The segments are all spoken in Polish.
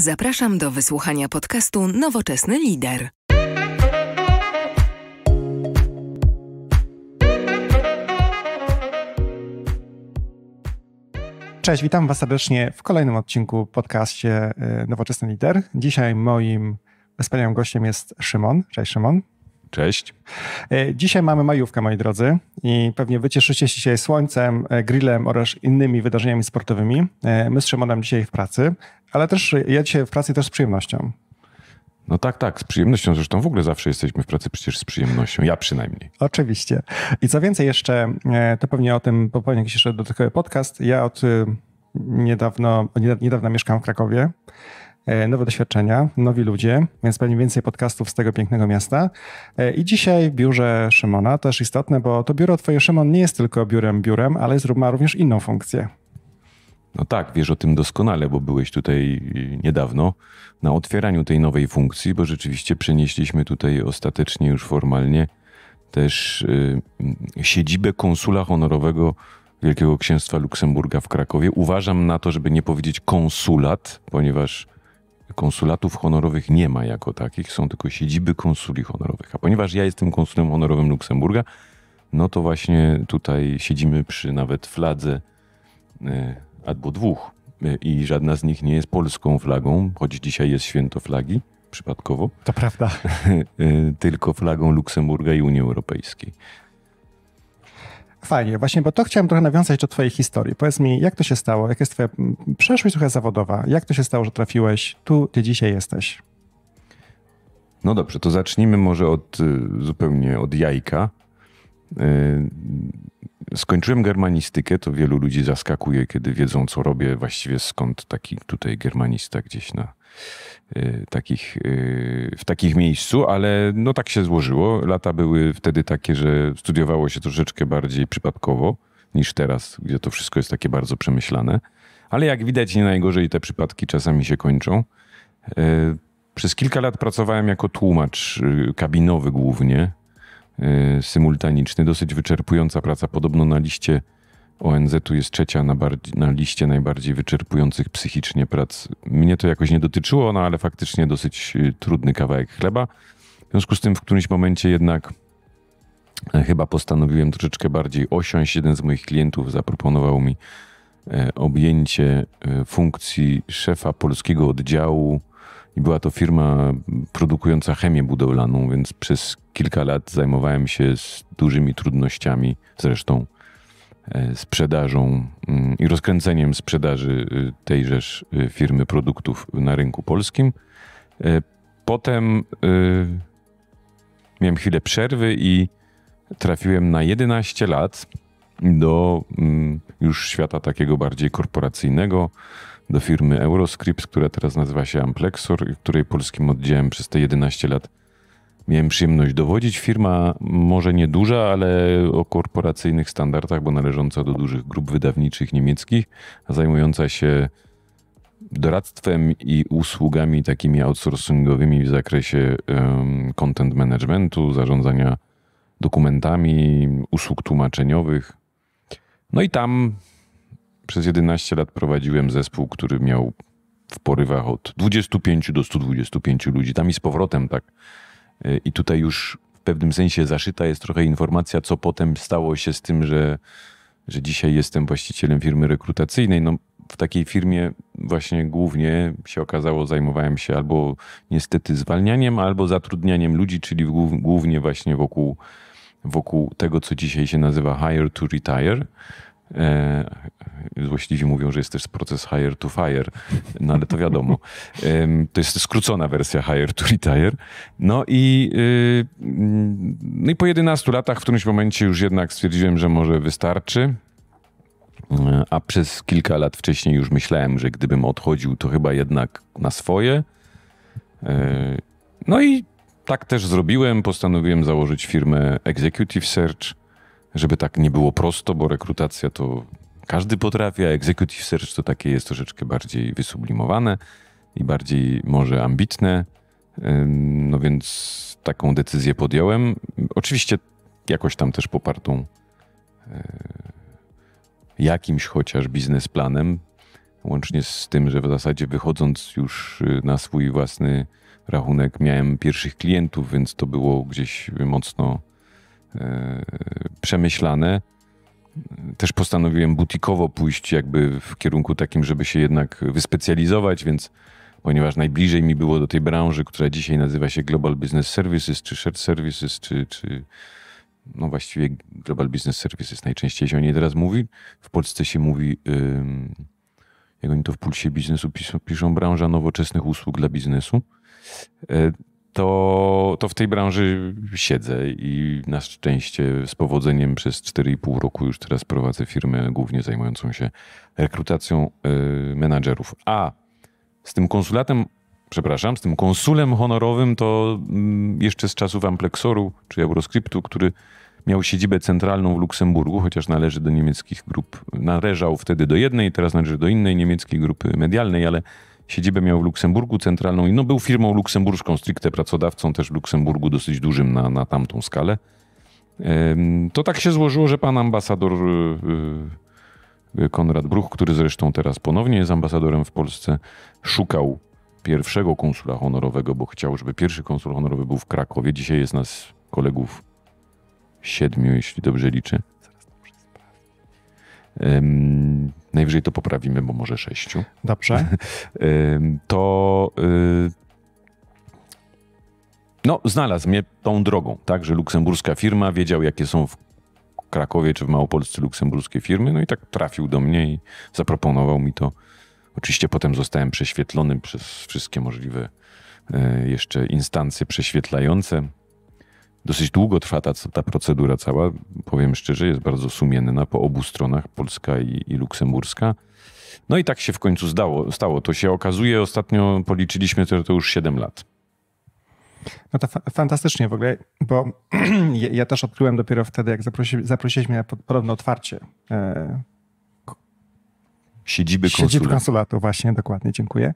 Zapraszam do wysłuchania podcastu Nowoczesny Lider. Cześć, witam Was serdecznie w kolejnym odcinku podcaście y, Nowoczesny Lider. Dzisiaj moim wspaniałym gościem jest Szymon. Cześć Szymon. Cześć. E, dzisiaj mamy majówkę, moi drodzy, i pewnie wycieszycie się dzisiaj słońcem, e, grillem oraz innymi wydarzeniami sportowymi. E, my z Szymonem dzisiaj w pracy, ale też ja dzisiaj w pracy też z przyjemnością. No tak, tak, z przyjemnością. Zresztą w ogóle zawsze jesteśmy w pracy przecież z przyjemnością, ja przynajmniej. Oczywiście. I co więcej jeszcze, to pewnie o tym popełnię jakiś jeszcze dodatkowy podcast. Ja od niedawno, niedawna mieszkam w Krakowie E, nowe doświadczenia, nowi ludzie, więc pewnie więcej podcastów z tego pięknego miasta. E, I dzisiaj w biurze Szymona też istotne, bo to biuro Twoje Szymon nie jest tylko biurem biurem, ale ma również inną funkcję. No tak, wiesz o tym doskonale, bo byłeś tutaj niedawno na otwieraniu tej nowej funkcji, bo rzeczywiście przenieśliśmy tutaj ostatecznie już formalnie też y, siedzibę konsula honorowego Wielkiego Księstwa Luksemburga w Krakowie. Uważam na to, żeby nie powiedzieć konsulat, ponieważ konsulatów honorowych nie ma jako takich, są tylko siedziby konsuli honorowych. A ponieważ ja jestem konsulem honorowym Luksemburga, no to właśnie tutaj siedzimy przy nawet fladze e, albo dwóch e, i żadna z nich nie jest polską flagą, choć dzisiaj jest święto flagi przypadkowo. To prawda. E, tylko flagą Luksemburga i Unii Europejskiej. Fajnie, właśnie, bo to chciałem trochę nawiązać do Twojej historii. Powiedz mi, jak to się stało? Jak jest Twoja przeszłość trochę zawodowa? Jak to się stało, że trafiłeś tu, gdzie dzisiaj jesteś? No dobrze, to zacznijmy może od y, zupełnie od jajka. Y, skończyłem germanistykę, to wielu ludzi zaskakuje, kiedy wiedzą, co robię, właściwie skąd taki tutaj germanista gdzieś na Y, takich, y, w takich miejscu, ale no tak się złożyło. Lata były wtedy takie, że studiowało się troszeczkę bardziej przypadkowo niż teraz, gdzie to wszystko jest takie bardzo przemyślane. Ale jak widać, nie najgorzej te przypadki czasami się kończą. Y, przez kilka lat pracowałem jako tłumacz kabinowy głównie, symultaniczny. Dosyć wyczerpująca praca, podobno na liście ONZ-u jest trzecia na, na, liście najbardziej wyczerpujących psychicznie prac. Mnie to jakoś nie dotyczyło, no ale faktycznie dosyć y, trudny kawałek chleba. W związku z tym w którymś momencie jednak e, chyba postanowiłem troszeczkę bardziej osiąść. Jeden z moich klientów zaproponował mi e, objęcie e, funkcji szefa polskiego oddziału i była to firma produkująca chemię budowlaną, więc przez kilka lat zajmowałem się z dużymi trudnościami zresztą E, sprzedażą mm, i rozkręceniem sprzedaży y, tejżeż y, firmy produktów na rynku polskim. E, potem y, miałem chwilę przerwy i trafiłem na 11 lat do mm, już świata takiego bardziej korporacyjnego, do firmy Euroscripts, która teraz nazywa się Amplexor, której polskim oddziałem przez te 11 lat miałem przyjemność dowodzić. Firma może nieduża, ale o korporacyjnych standardach, bo należąca do dużych grup wydawniczych niemieckich, zajmująca się doradztwem i usługami takimi outsourcingowymi w zakresie content managementu, zarządzania dokumentami, usług tłumaczeniowych. No i tam przez 11 lat prowadziłem zespół, który miał w porywach od 25 do 125 ludzi, tam i z powrotem, tak Y, I tutaj już w pewnym sensie zaszyta jest trochę informacja, co potem stało się z tym, że, że dzisiaj jestem właścicielem firmy rekrutacyjnej. No, w takiej firmie właśnie głównie się okazało, zajmowałem się albo niestety zwalnianiem, albo zatrudnianiem ludzi, czyli głównie właśnie wokół, wokół tego, co dzisiaj się nazywa hire to retire. E, złośliwi mówią, że jest też proces hire to fire, no ale to wiadomo. To jest skrócona wersja hire to retire. No i, y, no i po 11 latach w którymś momencie już jednak stwierdziłem, że może wystarczy. E, a przez kilka lat wcześniej już myślałem, że gdybym odchodził, to chyba jednak na swoje. E, no i tak też zrobiłem. Postanowiłem założyć firmę Executive Search żeby tak nie było prosto, bo rekrutacja to każdy potrafi, a executive search to takie jest troszeczkę bardziej wysublimowane i bardziej może ambitne. No więc taką decyzję podjąłem. Oczywiście jakoś tam też popartą e, jakimś chociaż biznesplanem, łącznie z tym, że w zasadzie wychodząc już y, na swój własny rachunek miałem pierwszych klientów, więc to było gdzieś mocno E, przemyślane. Też postanowiłem butikowo pójść jakby w kierunku takim, żeby się jednak wyspecjalizować, więc ponieważ najbliżej mi było do tej branży, która dzisiaj nazywa się Global Business Services, czy Shared Services, czy, czy no właściwie Global Business Services najczęściej się o niej teraz mówi. W Polsce się mówi, jak oni to w Pulsie Biznesu piszą, piszą branża nowoczesnych usług dla biznesu. E, to, to w tej branży siedzę i na szczęście z powodzeniem przez 4,5 roku już teraz prowadzę firmę głównie zajmującą się rekrutacją menedżerów. Y, menadżerów. A z tym konsulatem, przepraszam, z tym konsulem honorowym to mm, jeszcze z czasów Amplexoru czy Euroscriptu, który miał siedzibę centralną w Luksemburgu, chociaż należy do niemieckich grup, należał wtedy do jednej, teraz należy do innej niemieckiej grupy medialnej, ale Siedzibę miał w Luksemburgu centralną i no, był firmą luksemburską, stricte pracodawcą też w Luksemburgu, dosyć dużym na, na tamtą skalę. To tak się złożyło, że pan ambasador y, y, y, Konrad Bruch, który zresztą teraz ponownie jest ambasadorem w Polsce, szukał pierwszego konsula honorowego, bo chciał, żeby pierwszy konsul honorowy był w Krakowie. Dzisiaj jest nas kolegów siedmiu, jeśli dobrze liczę najwyżej to poprawimy, bo może sześciu. Dobrze. to y, no, znalazł mnie tą drogą, tak, że luksemburska firma wiedział, jakie są w Krakowie czy w Małopolsce luksemburskie firmy, no i tak trafił do mnie i zaproponował mi to. Oczywiście potem zostałem prześwietlony przez wszystkie możliwe y, jeszcze instancje prześwietlające. Dosyć długo trwa ta, ta procedura cała. Powiem szczerze, jest bardzo sumienna po obu stronach, polska i, i luksemburska. No i tak się w końcu zdało, stało. To się okazuje, ostatnio policzyliśmy, że to, to już 7 lat. No to fa fantastycznie w ogóle, bo ja, też odkryłem dopiero wtedy, jak zaprosi, zaprosiliśmy na podobne otwarcie e, siedziby konsulatu. Siedziby konsulatu, właśnie, dokładnie, dziękuję.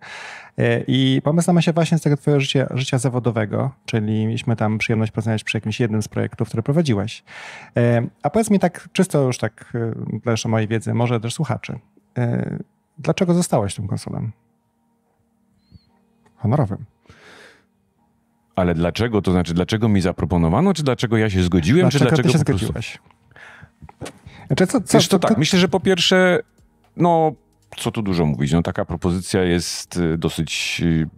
E, I pomysł na się właśnie z tego twojego życia, życia zawodowego, czyli mieliśmy tam przyjemność poznać przy jakimś jednym z projektów, które prowadziłaś. E, a powiedz mi tak, czysto już tak dla e, mojej wiedzy, może też słuchaczy, dlaczego zostałaś tym konsulem? Honorowym. Ale dlaczego? To znaczy, dlaczego mi zaproponowano, czy dlaczego ja się zgodziłem, dlaczego czy dlaczego ty się po prostu... zgodziłaś? Znaczy, co, co, Wiesz, to, to, tak, myślę, że po pierwsze, no co tu dużo mówić, no taka propozycja jest y, dosyć y,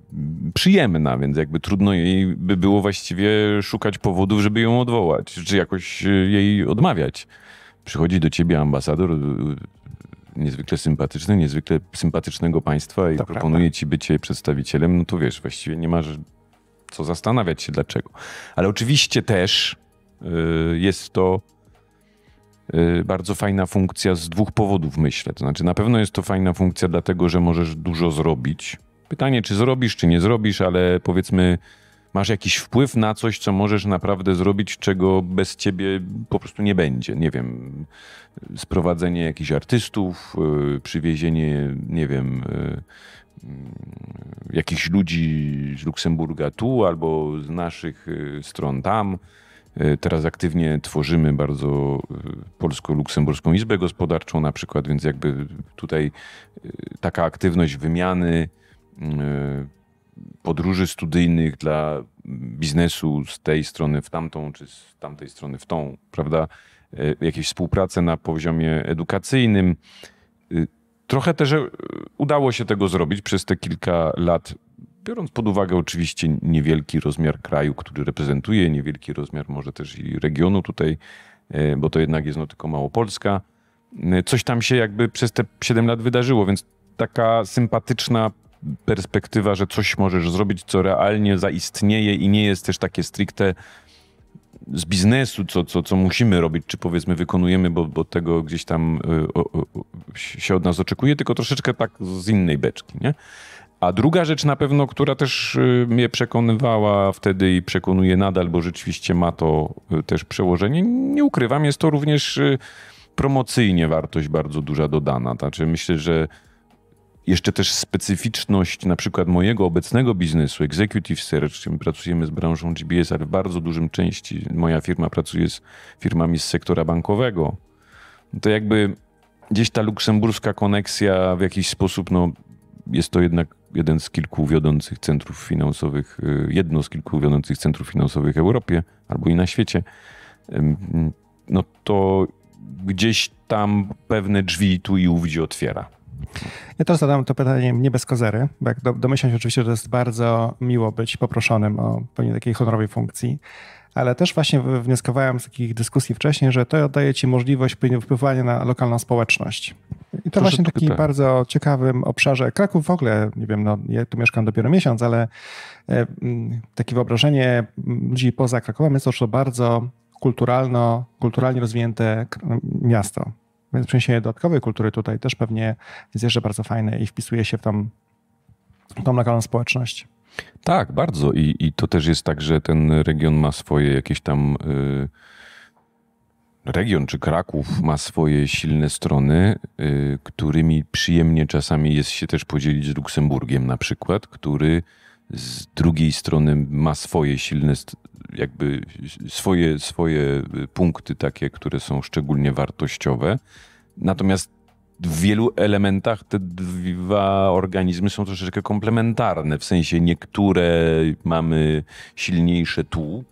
przyjemna, więc jakby trudno jej by było właściwie szukać powodów, żeby ją odwołać, czy jakoś y, jej odmawiać. Przychodzi do ciebie ambasador niezwykle sympatyczny, niezwykle sympatycznego państwa i to proponuje prawda. ci bycie przedstawicielem, no to wiesz, właściwie nie ma co zastanawiać się dlaczego. Ale oczywiście też jest to Y, bardzo fajna funkcja z dwóch powodów, myślę. To znaczy, na pewno jest to fajna funkcja, dlatego że możesz dużo zrobić. Pytanie, czy zrobisz, czy nie zrobisz, ale powiedzmy, masz jakiś wpływ na coś, co możesz naprawdę zrobić, czego bez ciebie po prostu nie będzie. Nie wiem, sprowadzenie jakichś artystów, y, przywiezienie, nie wiem, y, jakichś ludzi z Luksemburga tu albo z naszych stron tam. E, teraz aktywnie tworzymy bardzo e, polsko-luksemburską izbę gospodarczą na przykład, więc jakby tutaj e, taka aktywność wymiany podróży studyjnych dla biznesu z tej strony w tamtą, czy z tamtej strony w tą, prawda? Jakieś współprace na poziomie edukacyjnym. Trochę też udało się tego zrobić przez te kilka lat biorąc pod uwagę oczywiście niewielki rozmiar kraju, który reprezentuje, niewielki rozmiar może też i regionu tutaj, e, bo to jednak jest no tylko Małopolska. E, coś tam się jakby przez te 7 lat wydarzyło, więc taka sympatyczna perspektywa, że coś możesz zrobić, co realnie zaistnieje i nie jest też takie stricte z biznesu, co, co, co musimy robić, czy powiedzmy wykonujemy, bo, bo tego gdzieś tam e, o, o, się od nas oczekuje, tylko troszeczkę tak z innej beczki, nie? A druga rzecz na pewno, która też y, mnie przekonywała wtedy i przekonuje nadal, bo rzeczywiście ma to y, też przełożenie, nie ukrywam, jest to również y, promocyjnie wartość bardzo duża dodana. Znaczy myślę, że jeszcze też specyficzność na przykład mojego obecnego biznesu, Executive Search, czyli pracujemy z branżą GBS, ale w bardzo dużym części moja firma pracuje z firmami z sektora bankowego. To jakby gdzieś ta luksemburska koneksja w jakiś sposób, no jest to jednak jeden z kilku wiodących centrów finansowych, y, jedno z kilku wiodących centrów finansowych w Europie albo i na świecie, no to gdzieś tam pewne drzwi tu i ówdzie otwiera. Ja też zadam to pytanie nie bez kozery, bo jak do, domyślam się oczywiście, że to jest bardzo miło być poproszonym o pełnię takiej honorowej funkcji, ale też właśnie wnioskowałem z takich dyskusji wcześniej, że to daje ci możliwość wpływania na lokalną społeczność. I to właśnie tak, taki tak. bardzo ciekawym obszarze. Kraków w ogóle, nie wiem, no, ja tu mieszkam dopiero miesiąc, ale e, takie wyobrażenie ludzi poza Krakowem jest to bardzo kulturalno, kulturalnie rozwinięte miasto. Więc przeniesienie dodatkowej kultury tutaj też pewnie jest jeszcze bardzo fajne i wpisuje się w tą, tą lokalną społeczność. Tak, bardzo. I, I to też jest tak, że ten region ma swoje jakieś tam. Yy region czy Kraków ma swoje silne strony, y, którymi przyjemnie czasami jest się też podzielić z Luksemburgiem na przykład, który z drugiej strony ma swoje silne, jakby swoje, swoje punkty takie, które są szczególnie wartościowe. Natomiast w wielu elementach te dwa organizmy są troszeczkę komplementarne, w sensie niektóre mamy silniejsze tu,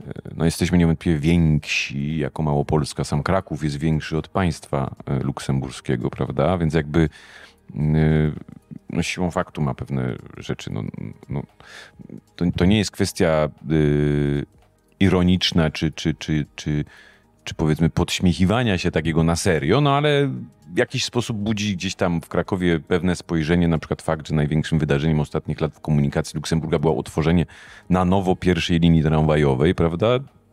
E, no jesteśmy niewątpliwie więksi jako Małopolska. Sam Kraków jest większy od państwa e, luksemburskiego, prawda? Więc jakby mm, e, no siłą faktu ma pewne rzeczy. No, no to, to, nie jest kwestia y, ironiczna czy, czy, czy, czy czy powiedzmy podśmiechiwania się takiego na serio, no ale w jakiś sposób budzi gdzieś tam w Krakowie pewne spojrzenie, na przykład fakt, że największym wydarzeniem ostatnich lat w komunikacji Luksemburga było otworzenie na nowo pierwszej linii tramwajowej, prawda?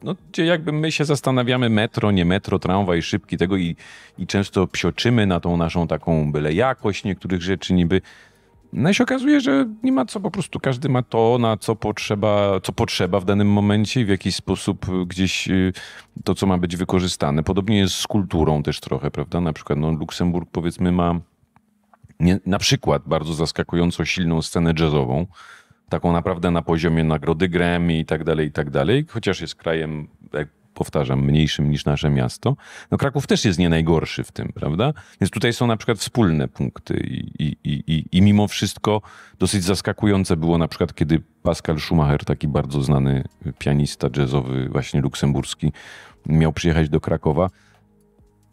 no, gdzie jakby my się zastanawiamy metro, nie metro, tramwaj, szybki, tego i, i często psioczymy na tą naszą taką byle jakość niektórych rzeczy niby. No i się okazuje, że nie ma co, po prostu każdy ma to, na co potrzeba, co potrzeba w danym momencie i w jakiś sposób gdzieś y, to, co ma być wykorzystane. Podobnie jest z kulturą też trochę, prawda? Na przykład no, Luksemburg powiedzmy ma nie, na przykład bardzo zaskakująco silną scenę jazzową, taką naprawdę na poziomie nagrody Grammy i tak dalej, i tak dalej, chociaż jest krajem powtarzam, mniejszym niż nasze miasto, no Kraków też jest nie najgorszy w tym, prawda? Więc tutaj są na przykład wspólne punkty i, i, i, i mimo wszystko dosyć zaskakujące było na przykład, kiedy Pascal Schumacher, taki bardzo znany pianista jazzowy, właśnie luksemburski, miał przyjechać do Krakowa.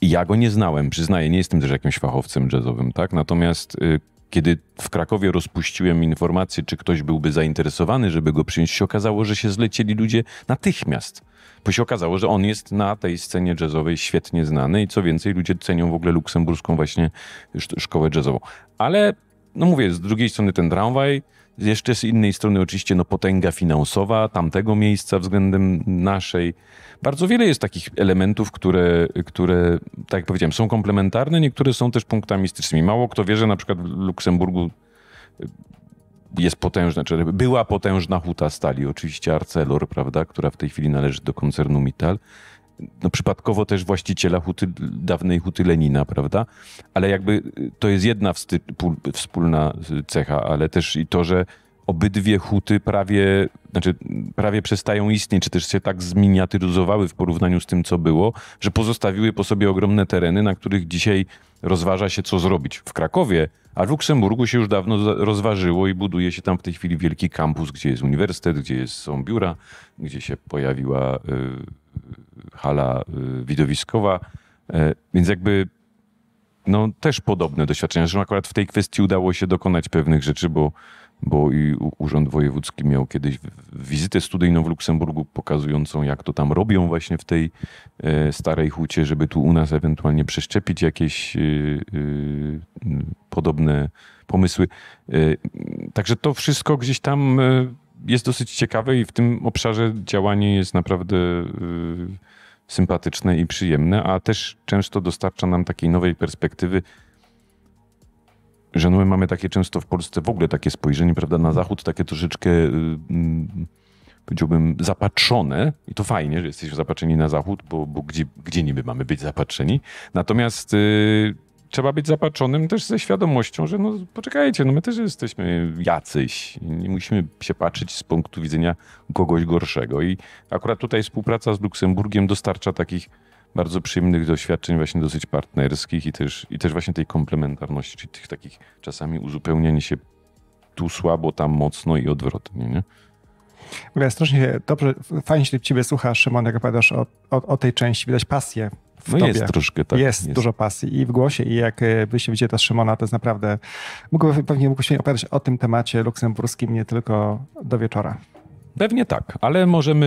Ja go nie znałem, przyznaję, nie jestem też jakimś fachowcem jazzowym, tak? Natomiast y, kiedy w Krakowie rozpuściłem informację, czy ktoś byłby zainteresowany, żeby go przyjąć, się okazało, że się zlecieli ludzie natychmiast. Bo się okazało, że on jest na tej scenie jazzowej świetnie znany i co więcej, ludzie cenią w ogóle luksemburską właśnie szkołę jazzową. Ale, no mówię, z drugiej strony ten tramwaj, jeszcze z innej strony oczywiście no potęga finansowa tamtego miejsca względem naszej. Bardzo wiele jest takich elementów, które, które tak jak powiedziałem, są komplementarne, niektóre są też punktami stycznymi. Mało kto wie, że na przykład w Luksemburgu y, jest potężna, czy była potężna huta stali, oczywiście Arcelor, prawda, która w tej chwili należy do koncernu Mittal. No, przypadkowo też właściciela huty, dawnej huty Lenina, prawda? Ale jakby y, to jest jedna wspólna y, cecha, ale też i to, że obydwie huty prawie znaczy prawie przestają istnieć, czy też się tak zminiaturyzowały w porównaniu z tym, co było, że pozostawiły po sobie ogromne tereny, na których dzisiaj rozważa się, co zrobić. W Krakowie, a w Luksemburgu się już dawno rozważyło i buduje się tam w tej chwili wielki kampus, gdzie jest uniwersytet, gdzie jest, są biura, gdzie się pojawiła y, hala y, widowiskowa. Y, więc jakby no, też podobne doświadczenia, że akurat w tej kwestii udało się dokonać pewnych rzeczy, bo bo i Urząd Wojewódzki miał kiedyś wizytę studyjną w Luksemburgu, pokazującą jak to tam robią właśnie w tej e, starej hucie, żeby tu u nas ewentualnie przeszczepić jakieś e, e, podobne pomysły. Także to wszystko gdzieś tam jest dosyć ciekawe i w tym obszarze działanie jest naprawdę sympatyczne i przyjemne, a też często dostarcza nam takiej nowej perspektywy, że no my mamy takie często w Polsce w ogóle takie spojrzenie, prawda, na zachód, takie troszeczkę y, mm, powiedziałbym zapatrzone i to fajnie, że jesteśmy zapatrzeni na zachód, bo, bo gdzie, gdzie niby mamy być zapatrzeni. Natomiast y, trzeba być zapatrzonym też ze świadomością, że no poczekajcie, no my też jesteśmy jacyś. Nie musimy się patrzeć z punktu widzenia kogoś gorszego. I akurat tutaj współpraca z Luksemburgiem dostarcza takich bardzo przyjemnych doświadczeń właśnie dosyć partnerskich i też, i też właśnie tej komplementarności, czyli tych takich czasami uzupełnianie się tu słabo, tam mocno i odwrotnie, nie? W strasznie dobrze, fajnie się ciebie słucha, Szymon, jak opowiadasz o, o, o tej części, widać pasję w no tobie. jest troszkę, tak. Jest, jest, dużo pasji i w głosie, i jak byście e, widzieli ta Szymona, to jest naprawdę... Mógłbym, pewnie mógłbyś się opowiadać o tym temacie luksemburskim nie tylko do wieczora. Pewnie tak, ale możemy,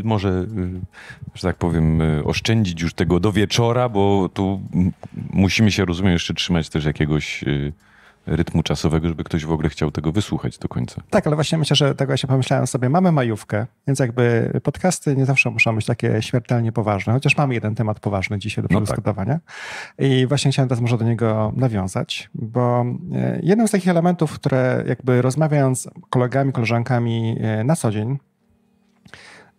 y, może, y, że tak powiem, y, oszczędzić już tego do wieczora, bo tu musimy się, rozumiem, jeszcze trzymać też jakiegoś rytmu czasowego, żeby ktoś w ogóle chciał tego wysłuchać do końca. Tak, ale właśnie myślę, że tego ja się pomyślałem sobie. Mamy majówkę, więc jakby podcasty nie zawsze muszą być takie śmiertelnie poważne, chociaż mamy jeden temat poważny dzisiaj do przedyskutowania. No tak. I właśnie chciałem teraz może do niego nawiązać, bo e, jednym z takich elementów, które jakby rozmawiając z kolegami, koleżankami e, na co dzień,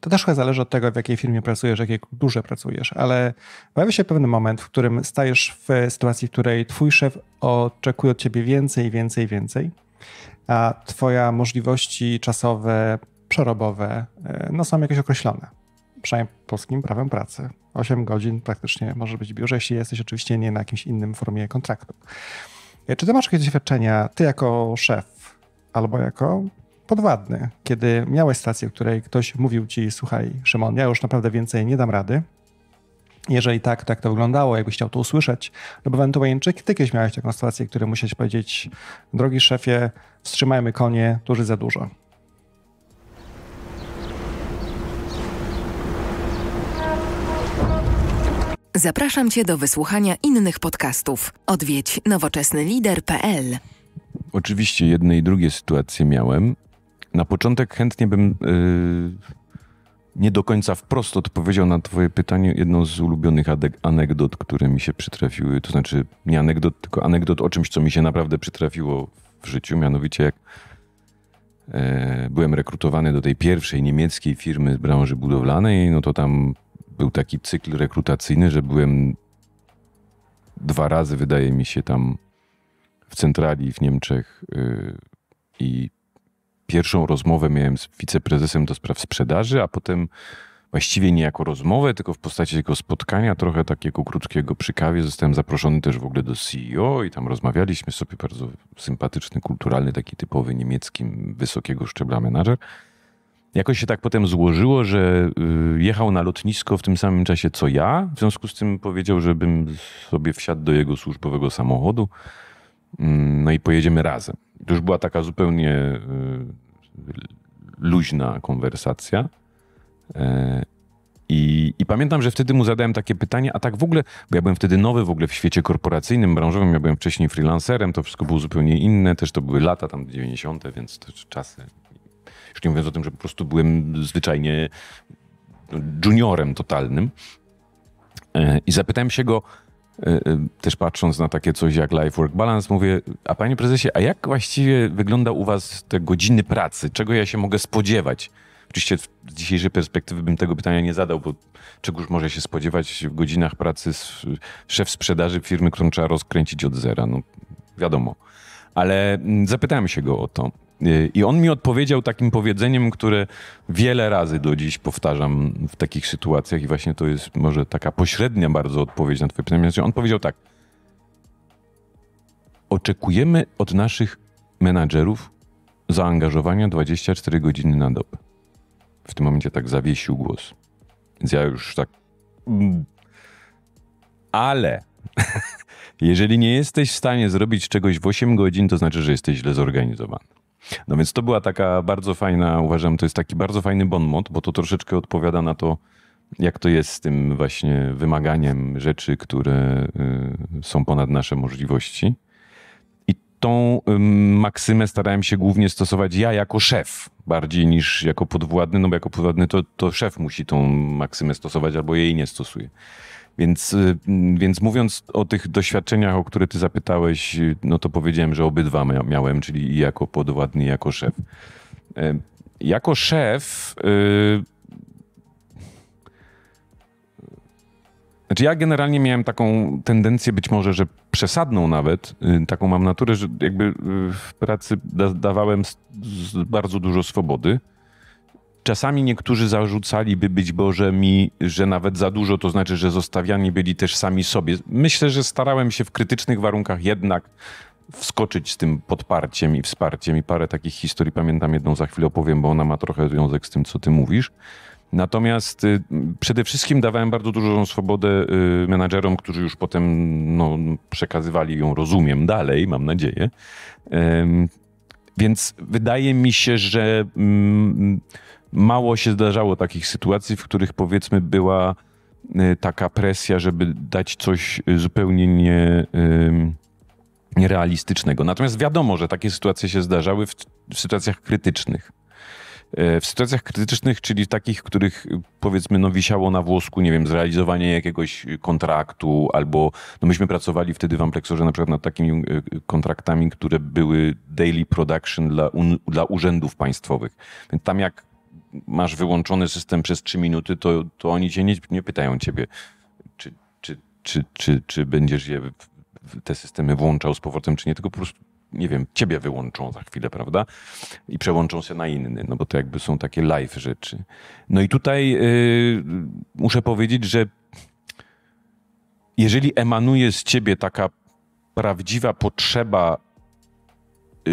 to też chyba zależy od tego, w jakiej firmie pracujesz, w jakiej kulturze pracujesz, ale pojawia się pewien moment, w którym stajesz w sytuacji, w której twój szef oczekuje od ciebie więcej, więcej, więcej, a twoje możliwości czasowe, przerobowe e, no, są jakieś określone. Przynajmniej polskim prawem pracy. 8 godzin praktycznie może być w biurze, jeśli jesteś oczywiście nie na jakimś innym formie kontraktu. E, czy ty masz jakieś doświadczenia, ty jako szef albo jako podwładny, kiedy miałeś stację, w której ktoś mówił ci, słuchaj, Szymon, ja już naprawdę więcej nie dam rady. Jeżeli tak, to jak to wyglądało, jakbyś chciał to usłyszeć, lub ewentualnie czy ty kiedyś miałeś taką sytuację, w której musiałeś powiedzieć, drogi szefie, wstrzymajmy konie, duży za dużo. Zapraszam Cię do wysłuchania innych podcastów. Odwiedź nowoczesnylider.pl Oczywiście jedne i drugie sytuacje miałem. Na początek chętnie bym y, nie do końca wprost odpowiedział na Twoje pytanie jedną z ulubionych anegdot, które mi się przytrafiły. To znaczy, nie anegdot, tylko anegdot o czymś, co mi się naprawdę przytrafiło w życiu. Mianowicie, jak e, byłem rekrutowany do tej pierwszej niemieckiej firmy z branży budowlanej, no to tam był taki cykl rekrutacyjny, że byłem dwa razy, wydaje mi się, tam w centrali w Niemczech y, i pierwszą rozmowę miałem z wiceprezesem do spraw sprzedaży, a potem właściwie nie jako rozmowę, tylko w postaci tego spotkania, trochę takiego krótkiego przy kawie. Zostałem zaproszony też w ogóle do CEO i tam rozmawialiśmy sobie, bardzo sympatyczny, kulturalny, taki typowy niemiecki, wysokiego szczebla menadżer. Jakoś się tak potem złożyło, że y, jechał na lotnisko w tym samym czasie co ja, w związku z tym powiedział, żebym sobie wsiadł do jego służbowego samochodu. Mm, no i pojedziemy razem. To już była taka zupełnie y, luźna konwersacja. E, I, I, pamiętam, że wtedy mu zadałem takie pytanie, a tak w ogóle, bo ja byłem wtedy nowy w ogóle w świecie korporacyjnym, branżowym, ja byłem wcześniej freelancerem, to wszystko było zupełnie inne, też to były lata tam 90., więc to czasy. Już nie mówiąc o tym, że po prostu byłem zwyczajnie no, juniorem totalnym. E, I zapytałem się go, Y, y, też patrząc na takie coś jak Life Work Balance, mówię, a panie prezesie, a jak właściwie wygląda u was te godziny pracy? Czego ja się mogę spodziewać? Oczywiście z dzisiejszej perspektywy bym tego pytania nie zadał, bo już może się spodziewać w godzinach pracy szef sprzedaży firmy, którą trzeba rozkręcić od zera, no wiadomo. Ale mm, zapytałem się go o to Y, I on mi odpowiedział takim powiedzeniem, które wiele razy do dziś powtarzam w takich sytuacjach, i właśnie to jest może taka pośrednia bardzo odpowiedź na Twoje pytanie. Znaczy, on powiedział tak: Oczekujemy od naszych menadżerów zaangażowania 24 godziny na dobę. W tym momencie tak zawiesił głos. Więc ja już tak. Mm. Ale jeżeli nie jesteś w stanie zrobić czegoś w 8 godzin, to znaczy, że jesteś źle zorganizowany. No więc to była taka bardzo fajna, uważam, to jest taki bardzo fajny bon mot, bo to troszeczkę odpowiada na to, jak to jest z tym właśnie wymaganiem rzeczy, które y, są ponad nasze możliwości. I tą maksymę starałem się głównie stosować ja jako szef, bardziej niż jako podwładny, no bo jako podwładny to, to szef musi tą maksymę stosować albo jej nie stosuje. Więc, y, więc mówiąc o tych doświadczeniach, o które ty zapytałeś, y, no to powiedziałem, że obydwa miałem, czyli i jako podwładny, i jako szef. E, jako szef. Y, znaczy ja generalnie miałem taką tendencję, być może, że przesadną nawet, taką mam naturę, że jakby w pracy da dawałem bardzo dużo swobody Czasami niektórzy zarzucaliby być Boże mi, że nawet za dużo, to znaczy, że zostawiani byli też sami sobie. Myślę, że starałem się w krytycznych warunkach jednak wskoczyć z tym podparciem i wsparciem i parę takich historii pamiętam, jedną za chwilę opowiem, bo ona ma trochę związek z tym, co ty mówisz. Natomiast y, przede wszystkim dawałem bardzo dużą swobodę y, menadżerom, którzy już potem no, przekazywali ją, rozumiem, dalej, mam nadzieję. Y, więc wydaje mi się, że mm, mało się zdarzało takich sytuacji, w których powiedzmy była y, taka presja, żeby dać coś y, zupełnie nie, nierealistycznego. Natomiast wiadomo, że takie sytuacje się zdarzały w, w sytuacjach krytycznych. E, w sytuacjach krytycznych, czyli takich, w których y, powiedzmy no, wisiało na włosku, nie wiem, zrealizowanie jakiegoś kontraktu, albo no, myśmy pracowali wtedy w Amplexorze na przykład nad takimi kontraktami, które były daily production dla, un, dla urzędów państwowych. Więc tam jak masz wyłączony system przez 3 minuty, to, to oni cię nie, nie pytają ciebie, czy, czy, czy, czy, czy będziesz je, te systemy włączał z powrotem, czy nie, tylko po prostu nie wiem, ciebie wyłączą za chwilę, prawda? I przełączą się na inny, no bo to jakby są takie live rzeczy. No i tutaj yy, muszę powiedzieć, że jeżeli emanuje z ciebie taka prawdziwa potrzeba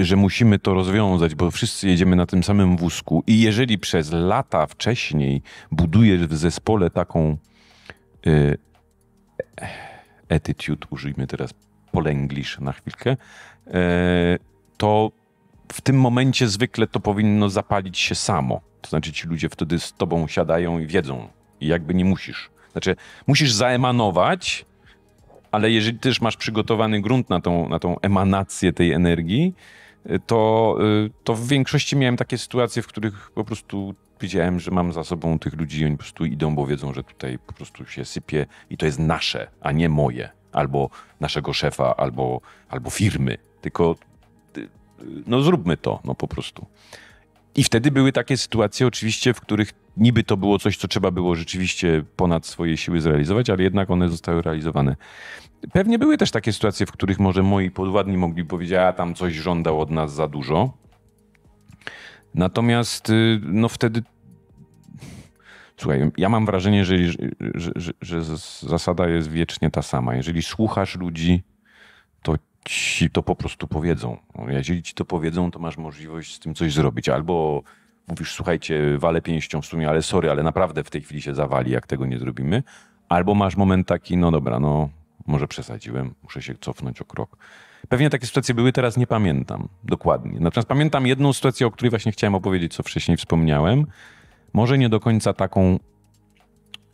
że musimy to rozwiązać, bo wszyscy jedziemy na tym samym wózku i jeżeli przez lata wcześniej budujesz w zespole taką y, attitude, użyjmy teraz polenglisz na chwilkę, y, to w tym momencie zwykle to powinno zapalić się samo. To znaczy ci ludzie wtedy z tobą siadają i wiedzą i jakby nie musisz. Znaczy musisz zaemanować, ale jeżeli też masz przygotowany grunt na tą, na tą emanację tej energii, to, y, to w większości miałem takie sytuacje, w których po prostu wiedziałem, że mam za sobą tych ludzi i oni po prostu idą, bo wiedzą, że tutaj po prostu się sypie i to jest nasze, a nie moje, albo naszego szefa, albo, albo firmy. Tylko y, y, no zróbmy to, no po prostu. I wtedy były takie sytuacje oczywiście, w których niby to było coś, co trzeba było rzeczywiście ponad swoje siły zrealizować, ale jednak one zostały realizowane. Pewnie były też takie sytuacje, w których może moi podwładni mogli powiedzieć, a tam coś żądał od nas za dużo. Natomiast y, no wtedy Słuchaj, ja mam wrażenie, że, że, że, że zasada jest wiecznie ta sama. Jeżeli słuchasz ludzi, to ci to po prostu powiedzą. No, jeżeli ci to powiedzą, to masz możliwość z tym coś zrobić. Albo mówisz, słuchajcie, wale pięścią w sumie, ale sorry, ale naprawdę w tej chwili się zawali, jak tego nie zrobimy. Albo masz moment taki, no dobra, no może przesadziłem, muszę się cofnąć o krok. Pewnie takie sytuacje były, teraz nie pamiętam dokładnie. Natomiast pamiętam jedną sytuację, o której właśnie chciałem opowiedzieć, co wcześniej wspomniałem. Może nie do końca taką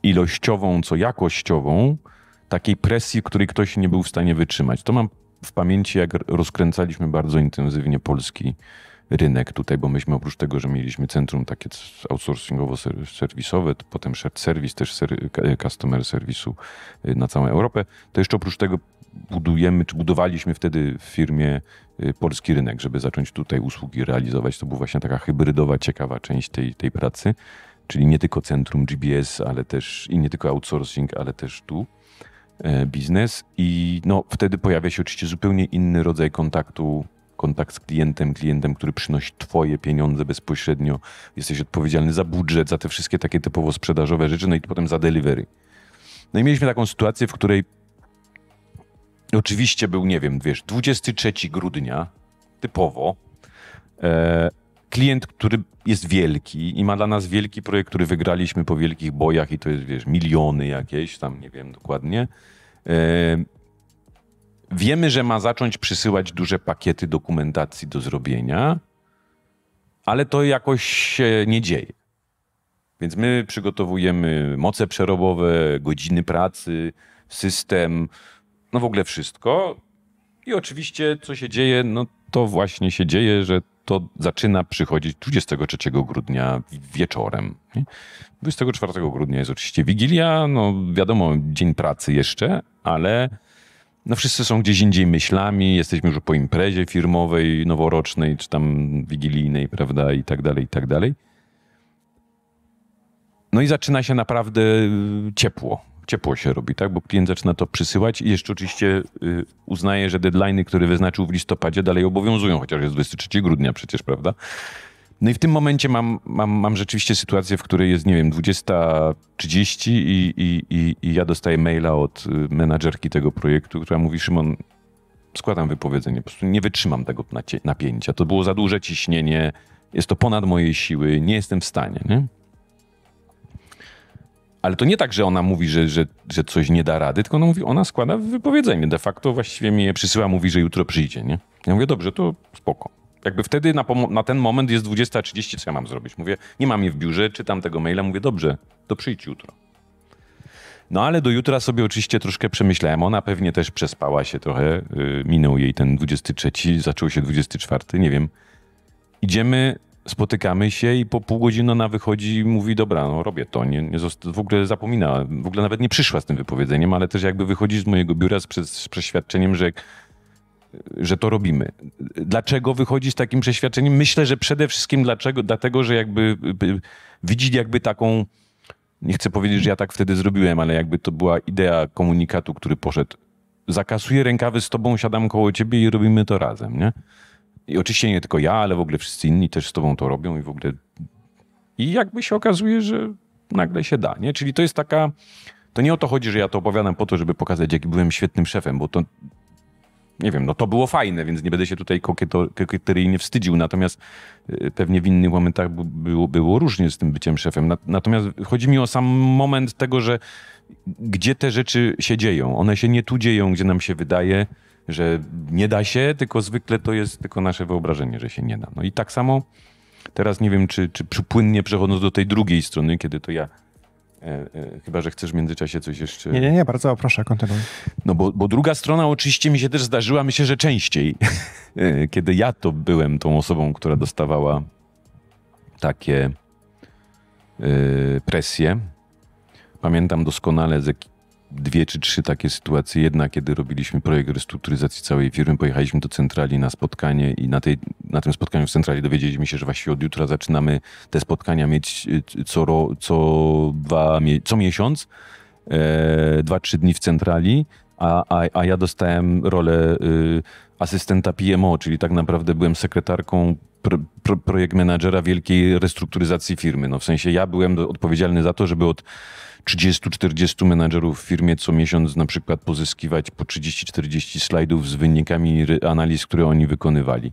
ilościową, co jakościową, takiej presji, której ktoś nie był w stanie wytrzymać. To mam w pamięci, jak rozkręcaliśmy bardzo intensywnie polski rynek tutaj, bo myśmy oprócz tego, że mieliśmy centrum takie outsourcingowo-serwisowe, potem shared service, też ser customer serwisu y, na całą Europę, to jeszcze oprócz tego budujemy, czy budowaliśmy wtedy w firmie y, polski rynek, żeby zacząć tutaj usługi realizować. To była właśnie taka hybrydowa, ciekawa część tej, tej pracy, czyli nie tylko centrum GBS, ale też i nie tylko outsourcing, ale też tu. E, biznes i no, wtedy pojawia się oczywiście zupełnie inny rodzaj kontaktu, kontakt z klientem, klientem, który przynosi twoje pieniądze bezpośrednio, jesteś odpowiedzialny za budżet, za te wszystkie takie typowo sprzedażowe rzeczy, no i potem za delivery. No i mieliśmy taką sytuację, w której oczywiście był, nie wiem, wiesz, 23 grudnia, typowo, e, klient, który jest wielki i ma dla nas wielki projekt, który wygraliśmy po wielkich bojach i to jest, wiesz, miliony jakieś, tam nie wiem dokładnie. E, wiemy, że ma zacząć przysyłać duże pakiety dokumentacji do zrobienia, ale to jakoś się nie dzieje. Więc my przygotowujemy moce przerobowe, godziny pracy, system, no w ogóle wszystko. I oczywiście, co się dzieje, no to właśnie się dzieje, że to zaczyna przychodzić 23 grudnia wieczorem. 24 grudnia jest oczywiście Wigilia, no wiadomo, dzień pracy jeszcze, ale no wszyscy są gdzieś indziej myślami, jesteśmy już po imprezie firmowej, noworocznej, czy tam wigilijnej, prawda, i tak dalej, i tak dalej. No i zaczyna się naprawdę y, ciepło ciepło się robi, tak? Bo klient zaczyna to przysyłać i jeszcze oczywiście y, uznaje, że deadline'y, które wyznaczył w listopadzie dalej obowiązują, chociaż jest 23 grudnia przecież, prawda? No i w tym momencie mam, mam, mam rzeczywiście sytuację, w której jest, nie wiem, 20.30 i, i, i, i ja dostaję maila od y, menadżerki tego projektu, która mówi, Szymon, składam wypowiedzenie, po prostu nie wytrzymam tego napięcia, to było za duże ciśnienie, jest to ponad mojej siły, nie jestem w stanie, nie? Ale to nie tak, że ona mówi, że, że, że coś nie da rady, tylko ona mówi, ona składa wypowiedzenie. De facto właściwie mi je przysyła, mówi, że jutro przyjdzie, nie? Ja mówię, dobrze, to spoko. Jakby wtedy na, na ten moment jest 20.30, co ja mam zrobić? Mówię, nie mam jej w biurze, czytam tego maila, mówię, dobrze, to przyjdź jutro. No ale do jutra sobie oczywiście troszkę przemyślałem. Ona pewnie też przespała się trochę. Y, minął jej ten 23, zaczął się 24, nie wiem. Idziemy spotykamy się i po pół godziny ona wychodzi i mówi, dobra, no robię to, nie, nie w ogóle zapomina, w ogóle nawet nie przyszła z tym wypowiedzeniem, ale też jakby wychodzi z mojego biura z, z przeświadczeniem, że, że to robimy. Dlaczego wychodzi z takim przeświadczeniem? Myślę, że przede wszystkim dlaczego, dlatego, że jakby widzi jakby taką, nie chcę powiedzieć, że ja tak wtedy zrobiłem, ale jakby to była idea komunikatu, który poszedł, zakasuję rękawy z tobą, siadam koło ciebie i robimy to razem, nie? I oczywiście nie tylko ja, ale w ogóle wszyscy inni też z tobą to robią i w ogóle. I jakby się okazuje, że nagle się da, nie? Czyli to jest taka. To nie o to chodzi, że ja to opowiadam po to, żeby pokazać, jaki byłem świetnym szefem, bo to. Nie wiem, no to było fajne, więc nie będę się tutaj kokieteryjnie wstydził. Natomiast y, pewnie w innych momentach było, było różnie z tym byciem szefem. Natomiast chodzi mi o sam moment tego, że gdzie te rzeczy się dzieją. One się nie tu dzieją, gdzie nam się wydaje że nie da się, tylko zwykle to jest tylko nasze wyobrażenie, że się nie da. No i tak samo teraz nie wiem, czy, czy płynnie przechodząc do tej drugiej strony, kiedy to ja E, e, chyba, że chcesz w międzyczasie coś jeszcze. Nie, nie, nie, bardzo proszę, kontynuuj. No bo, bo druga strona oczywiście mi się też zdarzyła, myślę, że częściej, e, kiedy ja to byłem tą osobą, która dostawała takie e, presje. Pamiętam doskonale z, dwie czy trzy takie sytuacje. Jedna, kiedy robiliśmy projekt restrukturyzacji całej firmy, pojechaliśmy do centrali na spotkanie i na, tej, na tym spotkaniu w centrali dowiedzieliśmy się, że właściwie od jutra zaczynamy te spotkania mieć y, co, ro, co, dwa, co miesiąc, e, dwa, trzy dni w centrali a, a, a ja dostałem rolę y, asystenta PMO, czyli tak naprawdę byłem sekretarką pro, projekt menadżera wielkiej restrukturyzacji firmy. No, w sensie ja byłem odpowiedzialny za to, żeby od 30-40 menadżerów w firmie co miesiąc na przykład pozyskiwać po 30-40 slajdów z wynikami analiz, które oni wykonywali.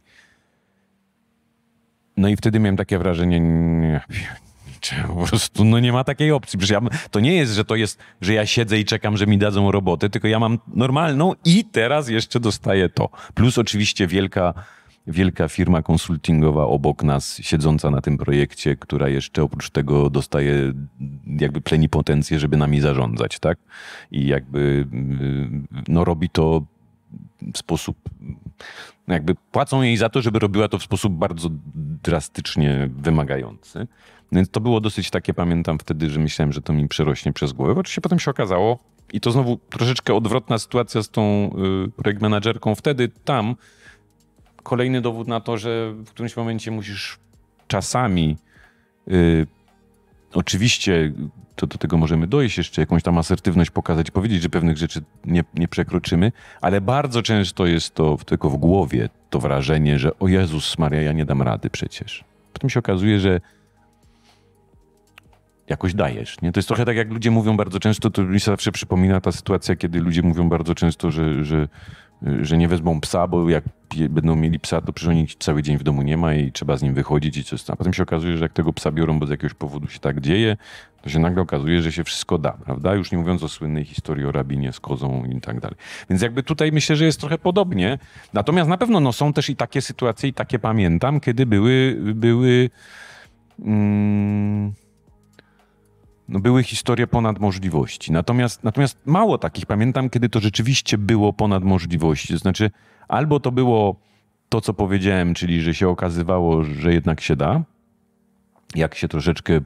No i wtedy miałem takie wrażenie, nie, po prostu no nie ma takiej opcji. Przecież ja, to nie jest, że to jest, że ja siedzę i czekam, że mi dadzą robotę, tylko ja mam normalną i teraz jeszcze dostaję to. Plus oczywiście wielka, wielka firma konsultingowa obok nas, siedząca na tym projekcie, która jeszcze oprócz tego dostaje jakby plenipotencję, żeby nami zarządzać, tak? I jakby y, no robi to w sposób jakby płacą jej za to, żeby robiła to w sposób bardzo drastycznie wymagający. Więc to było dosyć takie, pamiętam wtedy, że myślałem, że to mi przerośnie przez głowę. Oczywiście potem się okazało, i to znowu troszeczkę odwrotna sytuacja z tą y, projekt managerką. Wtedy tam kolejny dowód na to, że w którymś momencie musisz czasami y, oczywiście to do tego możemy dojść jeszcze, jakąś tam asertywność pokazać, powiedzieć, że pewnych rzeczy nie, nie przekroczymy, ale bardzo często jest to tylko w głowie to wrażenie, że o Jezus Maria, ja nie dam rady przecież. Potem się okazuje, że jakoś dajesz. Nie? To jest trochę tak, jak ludzie mówią bardzo często, to mi się zawsze przypomina ta sytuacja, kiedy ludzie mówią bardzo często, że, że, że nie wezmą psa, bo jak będą mieli psa, to przecież cały dzień w domu nie ma i trzeba z nim wychodzić i coś tam. A potem się okazuje, że jak tego psa biorą, bo z jakiegoś powodu się tak dzieje, to się nagle okazuje, że się wszystko da, prawda? Już nie mówiąc o słynnej historii o rabinie z kozą i tak dalej. Więc jakby tutaj myślę, że jest trochę podobnie. Natomiast na pewno no, są też i takie sytuacje, i takie pamiętam, kiedy były, były mm, no, były historie ponad możliwości. Natomiast, natomiast mało takich pamiętam, kiedy to rzeczywiście było ponad możliwości. To znaczy, albo to było to, co powiedziałem, czyli że się okazywało, że jednak się da, jak się troszeczkę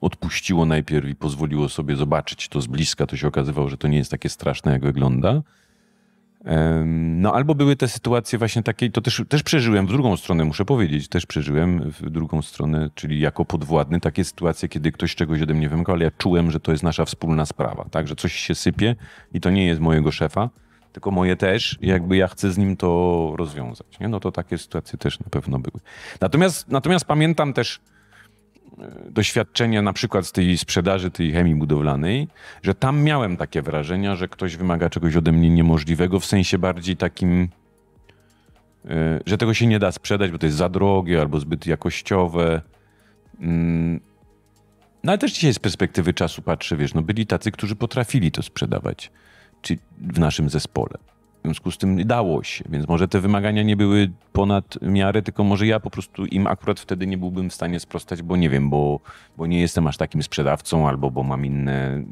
odpuściło najpierw i pozwoliło sobie zobaczyć to z bliska, to się okazywało, że to nie jest takie straszne, jak wygląda. No albo były te sytuacje właśnie takie, to też, też przeżyłem w drugą stronę, muszę powiedzieć, też przeżyłem w drugą stronę, czyli jako podwładny takie sytuacje, kiedy ktoś czegoś ode mnie wymagał, ale ja czułem, że to jest nasza wspólna sprawa, tak, że coś się sypie i to nie jest mojego szefa, tylko moje też, jakby ja chcę z nim to rozwiązać, nie? no to takie sytuacje też na pewno były. Natomiast, natomiast pamiętam też E, doświadczenia na przykład z tej sprzedaży tej chemii budowlanej, że tam miałem takie wrażenia, że ktoś wymaga czegoś ode mnie niemożliwego, w sensie bardziej takim, e, że tego się nie da sprzedać, bo to jest za drogie albo zbyt jakościowe. Mm. No ale też dzisiaj z perspektywy czasu patrzę, wiesz, no byli tacy, którzy potrafili to sprzedawać, czy w naszym zespole. W związku z tym dało się, więc może te wymagania nie były ponad miarę, tylko może ja po prostu im akurat wtedy nie byłbym w stanie sprostać, bo nie wiem, bo, bo nie jestem aż takim sprzedawcą albo bo mam inne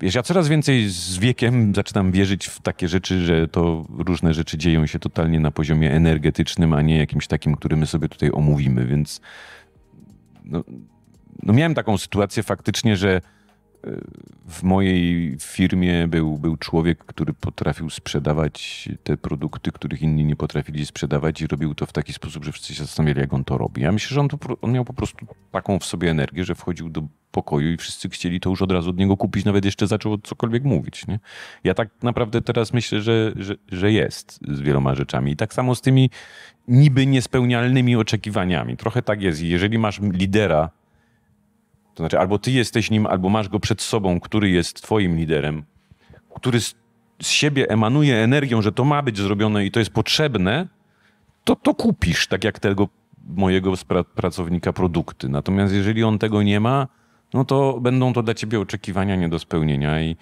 Wiesz, ja coraz więcej z wiekiem zaczynam wierzyć w takie rzeczy, że to różne rzeczy dzieją się totalnie na poziomie energetycznym, a nie jakimś takim, który my sobie tutaj omówimy, więc no, no miałem taką sytuację faktycznie, że w mojej firmie był, był człowiek, który potrafił sprzedawać te produkty, których inni nie potrafili sprzedawać i robił to w taki sposób, że wszyscy się zastanawiali, jak on to robi. Ja myślę, że on, to, on miał po prostu taką w sobie energię, że wchodził do pokoju i wszyscy chcieli to już od razu od niego kupić, nawet jeszcze zaczął cokolwiek mówić. Nie? Ja tak naprawdę teraz myślę, że, że, że jest z wieloma rzeczami. I tak samo z tymi niby niespełnialnymi oczekiwaniami. Trochę tak jest. Jeżeli masz lidera, to znaczy, albo ty jesteś nim, albo masz go przed sobą, który jest twoim liderem, który z, z siebie emanuje energią, że to ma być zrobione i to jest potrzebne, to to kupisz, tak jak tego mojego pracownika produkty. Natomiast jeżeli on tego nie ma, no to będą to dla ciebie oczekiwania nie do spełnienia i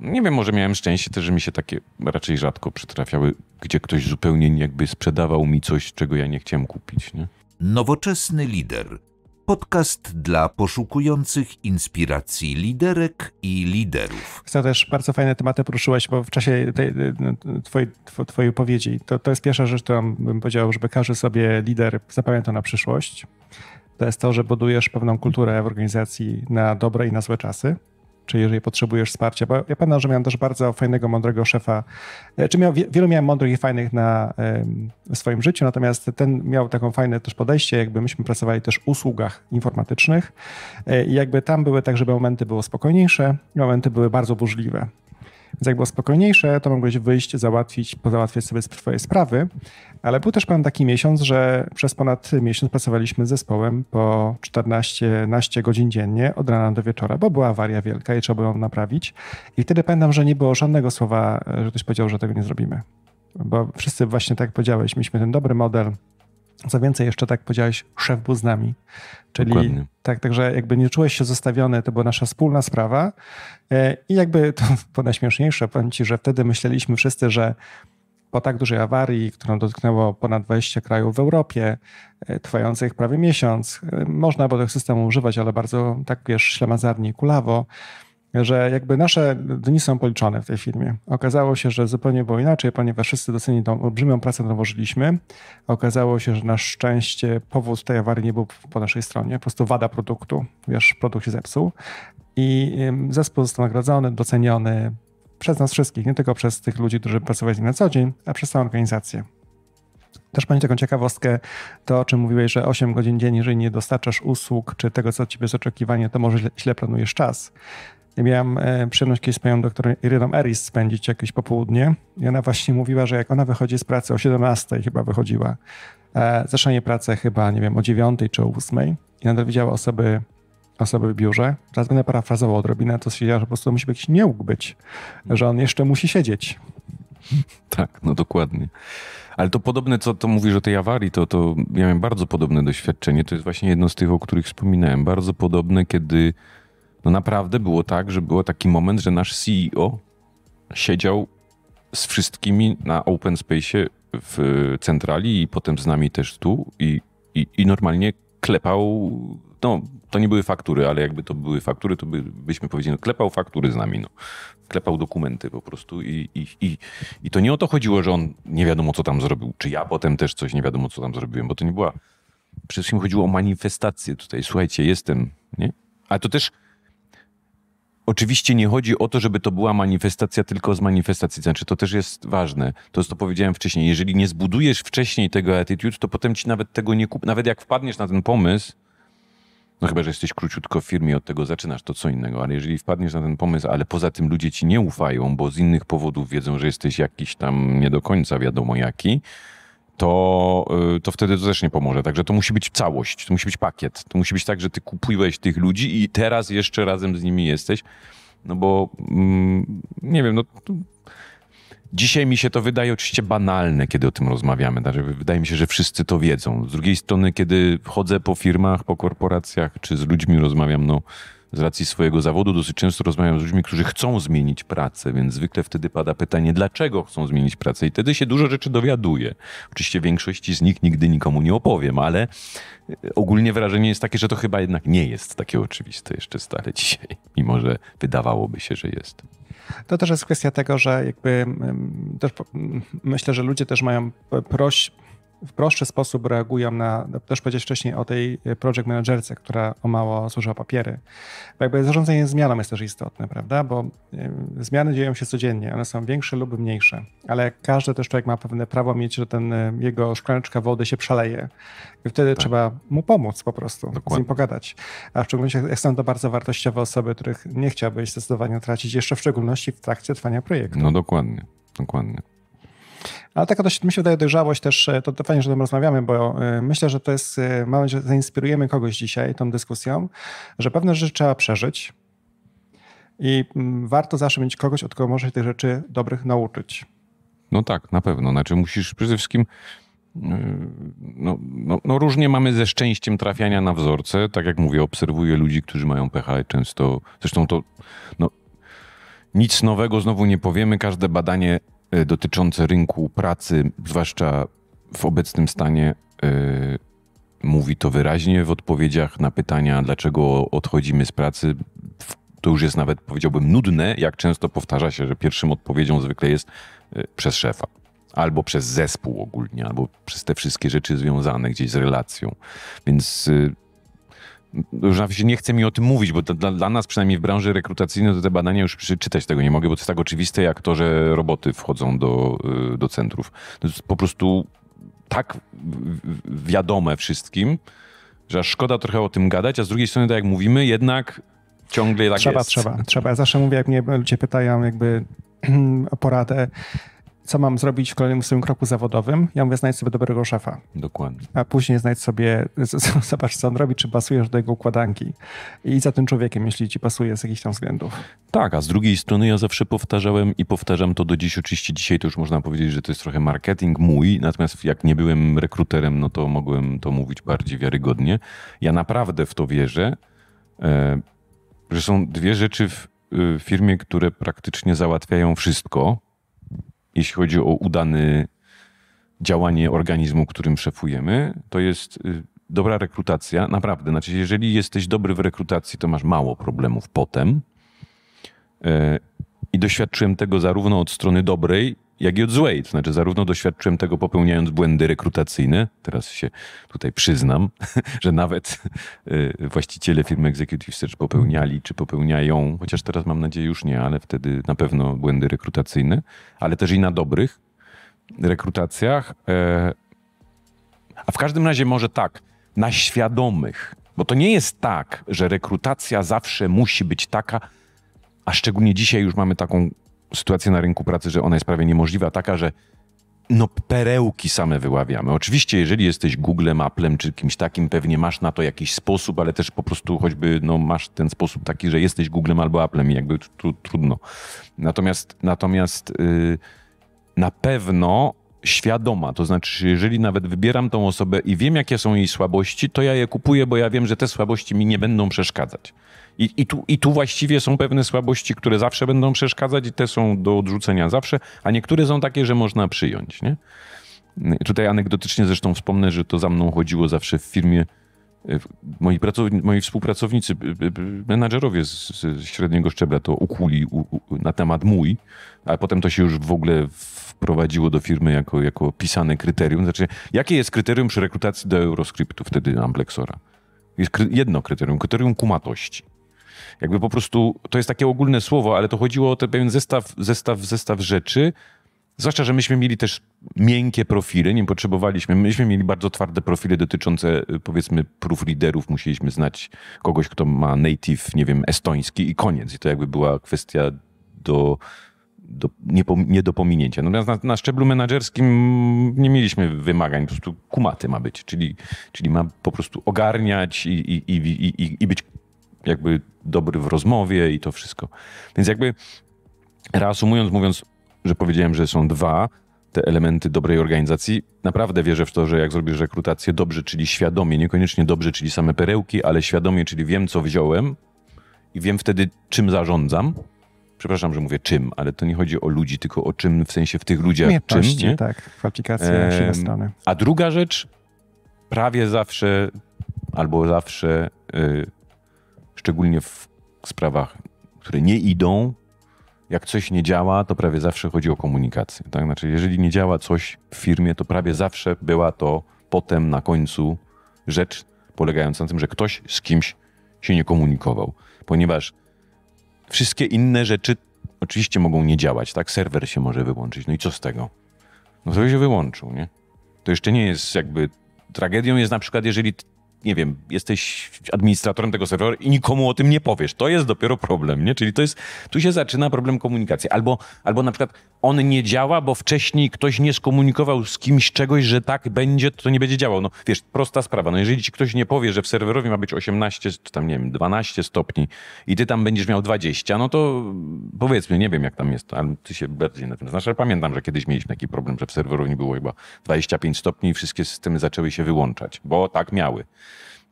nie wiem, może miałem szczęście też, że mi się takie raczej rzadko przytrafiały, gdzie ktoś zupełnie jakby sprzedawał mi coś, czego ja nie chciałem kupić. Nie? Nowoczesny lider Podcast dla poszukujących inspiracji liderek i liderów. To też bardzo fajne tematy poruszyłaś, bo w czasie tej, no, twojej, twojej powiedzi to, to jest pierwsza rzecz, którą bym powiedział, żeby każdy sobie lider zapamiętał na przyszłość. To jest to, że budujesz pewną kulturę w organizacji na dobre i na złe czasy czy jeżeli potrzebujesz wsparcia, bo ja pamiętam, że miałem też bardzo fajnego, mądrego szefa, e, czy miał, wielu miałem mądrych i fajnych na swoim życiu, natomiast ten miał taką fajne też podejście, jakby myśmy pracowali też w usługach informatycznych e, i jakby tam były tak, żeby momenty były spokojniejsze i momenty były bardzo burzliwe. Więc jak było spokojniejsze, to mogłeś wyjść, załatwić, pozałatwiać sobie swoje sprawy, ale był też pan taki miesiąc, że przez ponad miesiąc pracowaliśmy z zespołem po 14-15 godzin dziennie od rana do wieczora, bo była awaria wielka i trzeba było ją naprawić. I wtedy pamiętam, że nie było żadnego słowa, że ktoś powiedział, że tego nie zrobimy. Bo wszyscy właśnie tak powiedziałeś, mieliśmy ten dobry model, co więcej, jeszcze tak powiedziałeś, szef był z nami. Czyli Dokładnie. tak, także jakby nie czułeś się zostawiony, to była nasza wspólna sprawa. E, I jakby to, po najśmieszniejsze, powiem ci, że wtedy myśleliśmy wszyscy, że po tak dużej awarii, którą dotknęło ponad 20 krajów w Europie, e, trwających prawie miesiąc, e, można było tych systemu używać, ale bardzo tak wiesz, ślamazarnie, kulawo, że jakby nasze dni są policzone w tej firmie. Okazało się, że zupełnie było inaczej, ponieważ wszyscy docenili tą olbrzymią pracę, którą włożyliśmy. Okazało się, że na szczęście powód tej awarii nie był po naszej stronie, po prostu wada produktu, wiesz, produkt się zepsuł. I zespół został nagrodzony, doceniony, przez nas wszystkich, nie tylko przez tych ludzi, którzy pracowali na co dzień, a przez całą organizację. Też pani taką ciekawostkę, to o czym mówiłeś, że 8 godzin dziennie, jeżeli nie dostarczasz usług czy tego, co od ciebie jest oczekiwanie, to może źle planujesz czas. Ja miałem e, przyjemność kiedyś z panią doktor Iryną Eris spędzić jakieś popołudnie i ona właśnie mówiła, że jak ona wychodzi z pracy o 17 chyba wychodziła, e, zaczynanie pracy chyba, nie wiem, o 9 czy o 8 i nadal widziała osoby osoby w biurze, teraz będę parafrazował odrobinę, to się że po prostu musi być niełk być, że on jeszcze musi siedzieć. Tak, no dokładnie. Ale to podobne, co to mówisz o tej awarii, to, to ja miałem bardzo podobne doświadczenie. To jest właśnie jedno z tych, o których wspominałem. Bardzo podobne, kiedy no naprawdę było tak, że był taki moment, że nasz CEO siedział z wszystkimi na open space w centrali i potem z nami też tu i, i, i normalnie klepał, no to nie były faktury, ale jakby to były faktury, to byśmy powiedzieli, no, klepał faktury z nami, no. klepał dokumenty po prostu i, i, i, i to nie o to chodziło, że on nie wiadomo co tam zrobił, czy ja potem też coś nie wiadomo co tam zrobiłem, bo to nie była, przede wszystkim chodziło o manifestację tutaj, słuchajcie, jestem, nie? Ale to też oczywiście nie chodzi o to, żeby to była manifestacja tylko z manifestacji. Znaczy, to też jest ważne. To, co powiedziałem wcześniej. Jeżeli nie zbudujesz wcześniej tego attitude, to potem ci nawet tego nie kup. Nawet jak wpadniesz na ten pomysł, no chyba, że jesteś króciutko w firmie, od tego zaczynasz, to co innego. Ale jeżeli wpadniesz na ten pomysł, ale poza tym ludzie ci nie ufają, bo z innych powodów wiedzą, że jesteś jakiś tam nie do końca wiadomo jaki, to, y, to wtedy to też nie pomoże. Także to musi być całość, to musi być pakiet. To musi być tak, że ty kupujesz tych ludzi i teraz jeszcze razem z nimi jesteś. No bo mm, nie wiem, no Dzisiaj mi się to wydaje oczywiście banalne, kiedy o tym rozmawiamy. Znaczy, wydaje mi się, że wszyscy to wiedzą. Z drugiej strony, kiedy chodzę po firmach, po korporacjach, czy z ludźmi rozmawiam, no z racji swojego zawodu dosyć często rozmawiam z ludźmi, którzy chcą zmienić pracę, więc zwykle wtedy pada pytanie, dlaczego chcą zmienić pracę i wtedy się dużo rzeczy dowiaduje. Oczywiście większości z nich nigdy nikomu nie opowiem, ale e, ogólnie wrażenie jest takie, że to chyba jednak nie jest takie oczywiste jeszcze stale dzisiaj, mimo że wydawałoby się, że jest. To też jest kwestia tego, że jakby też myślę, że ludzie też mają proś w prostszy sposób reagują na, no, też powiedziałeś wcześniej o tej e, project managerce, która o mało służyła papiery. Bo jakby zarządzanie zmianą jest też istotne, prawda? Bo e, zmiany dzieją się codziennie, one są większe lub mniejsze, ale każdy też człowiek ma pewne prawo mieć, że ten e, jego szklaneczka wody się przeleje. I wtedy tak. trzeba mu pomóc po prostu, Dokładnie. z nim pogadać. A w szczególności jak są to bardzo wartościowe osoby, których nie chciałbyś zdecydowanie tracić, jeszcze w szczególności w trakcie trwania projektu. No dokładnie, dokładnie. Ale taka dość, mi się wydaje, dojrzałość też, e, to, to fajnie, że o tym rozmawiamy, bo e, myślę, że to jest, e, mam nadzieję, że zainspirujemy kogoś dzisiaj tą dyskusją, że pewne rzeczy trzeba przeżyć i mm, warto zawsze mieć kogoś, od kogo można się tych rzeczy dobrych nauczyć. No tak, na pewno. Znaczy musisz przede wszystkim... No, no, no, różnie mamy ze szczęściem trafiania na wzorce. Tak jak mówię, obserwuję ludzi, którzy mają pH często. Zresztą to no, nic nowego znowu nie powiemy. Każde badanie E, dotyczące rynku pracy, zwłaszcza w obecnym stanie, e, mówi to wyraźnie w odpowiedziach na pytania, dlaczego odchodzimy z pracy. To już jest nawet, powiedziałbym, nudne, jak często powtarza się, że pierwszym odpowiedzią zwykle jest e, przez szefa, albo przez zespół ogólnie, albo przez te wszystkie rzeczy związane gdzieś z relacją. Więc już nawet się nie chce mi o tym mówić, bo dla, dla, nas przynajmniej w branży rekrutacyjnej to te badania już przeczytać tego nie mogę, bo to jest tak oczywiste jak to, że roboty wchodzą do, y, do centrów. To jest po prostu tak wiadome wszystkim, że szkoda trochę o tym gadać, a z drugiej strony, tak jak mówimy, jednak ciągle tak trzeba, jest. Trzeba, trzeba. Ja zawsze mówię, jak mnie ludzie pytają jakby o poradę, co mam zrobić w kolejnym swoim kroku zawodowym, ja mówię, znajdź sobie dobrego szefa. Dokładnie. A później znajdź sobie, zobacz, co on robi, czy pasujesz do jego układanki. I za tym człowiekiem, jeśli ci pasuje z jakichś tam względów. Tak, a z drugiej strony ja zawsze powtarzałem i powtarzam to do dziś. Oczywiście dzisiaj to już można powiedzieć, że to jest trochę marketing mój, natomiast jak nie byłem rekruterem, no to mogłem to mówić bardziej wiarygodnie. Ja naprawdę w to wierzę, e, że są dwie rzeczy w e, firmie, które praktycznie załatwiają wszystko jeśli chodzi o udane działanie organizmu, którym szefujemy, to jest y, dobra rekrutacja, naprawdę. Znaczy, jeżeli jesteś dobry w rekrutacji, to masz mało problemów potem. E, I doświadczyłem tego zarówno od strony dobrej, jak i od złej. To znaczy, zarówno doświadczyłem tego popełniając błędy rekrutacyjne, teraz się tutaj przyznam, że nawet y, właściciele firmy Executive Search popełniali czy popełniają, chociaż teraz mam nadzieję już nie, ale wtedy na pewno błędy rekrutacyjne, ale też i na dobrych rekrutacjach. E, a w każdym razie może tak, na świadomych, bo to nie jest tak, że rekrutacja zawsze musi być taka, a szczególnie dzisiaj już mamy taką sytuacja na rynku pracy, że ona jest prawie niemożliwa, taka, że no perełki same wyławiamy. Oczywiście, jeżeli jesteś Googlem, Applem czy kimś takim, pewnie masz na to jakiś sposób, ale też po prostu choćby no, masz ten sposób taki, że jesteś Googlem albo Applem i jakby tu, trudno. Natomiast, natomiast yy, na pewno świadoma, to znaczy jeżeli nawet wybieram tą osobę i wiem, jakie są jej słabości, to ja je kupuję, bo ja wiem, że te słabości mi nie będą przeszkadzać. I, i, tu, I tu właściwie są pewne słabości, które zawsze będą przeszkadzać i te są do odrzucenia zawsze, a niektóre są takie, że można przyjąć. Nie? Tutaj anegdotycznie zresztą wspomnę, że to za mną chodziło zawsze w firmie. E, moi, pracowni- moi współpracownicy, menadżerowie z, z, średniego szczebla to ukuli u, u, na temat mój, a potem to się już w ogóle wprowadziło do firmy jako, jako pisane kryterium. Znaczy, jakie jest kryterium przy rekrutacji do Euroscriptu wtedy Amplexora? Jest kry- jedno kryterium, kryterium kumatości. Jakby po prostu to jest takie ogólne słowo, ale to chodziło o ten pewien zestaw, zestaw, zestaw rzeczy. Zwłaszcza, że myśmy mieli też miękkie profile, nie potrzebowaliśmy. Myśmy mieli bardzo twarde profile dotyczące, y, powiedzmy, proofreaderów. Musieliśmy znać kogoś, kto ma native, nie wiem, estoński i koniec. I to jakby była kwestia do, do, nie, nie do pominięcia. Natomiast na, na szczeblu menedżerskim nie mieliśmy wymagań, po prostu kumaty ma być, czyli, czyli ma po prostu ogarniać i, i, i, i, i być jakby dobry w rozmowie i to wszystko. Więc jakby reasumując, mówiąc, że powiedziałem, że są dwa te elementy dobrej organizacji, naprawdę wierzę w to, że jak zrobisz rekrutację dobrze, czyli świadomie, niekoniecznie dobrze, czyli same perełki, ale świadomie, czyli wiem, co wziąłem i wiem wtedy, czym zarządzam. Przepraszam, że mówię czym, ale to nie chodzi o ludzi, tylko o czym, w sensie w tych ludziach czym. Nie? Tak, w aplikacji ehm, strony. A druga rzecz, prawie zawsze albo zawsze y, szczególnie w sprawach, które nie idą, jak coś nie działa, to prawie zawsze chodzi o komunikację. Tak? Znaczy, jeżeli nie działa coś w firmie, to prawie zawsze była to potem na końcu rzecz polegająca na tym, że ktoś z kimś się nie komunikował, ponieważ wszystkie inne rzeczy oczywiście mogą nie działać, tak? Serwer się może wyłączyć. No i co z tego? No to się wyłączył, nie? To jeszcze nie jest jakby. Tragedią jest na przykład, jeżeli nie wiem, jesteś administratorem tego serwera i nikomu o tym nie powiesz. To jest dopiero problem, nie? Czyli to jest, tu się zaczyna problem komunikacji. Albo, albo na przykład on nie działa, bo wcześniej ktoś nie skomunikował z kimś czegoś, że tak będzie, to nie będzie działał. No wiesz, prosta sprawa. No jeżeli ci ktoś nie powie, że w serwerowie ma być 18, czy tam nie wiem, 12 stopni i ty tam będziesz miał 20, no to powiedzmy, nie wiem jak tam jest, ale ty się bardziej na tym znasz, ale pamiętam, że kiedyś mieliśmy taki problem, że w serwerowni było chyba 25 stopni i wszystkie systemy zaczęły się wyłączać, bo tak miały.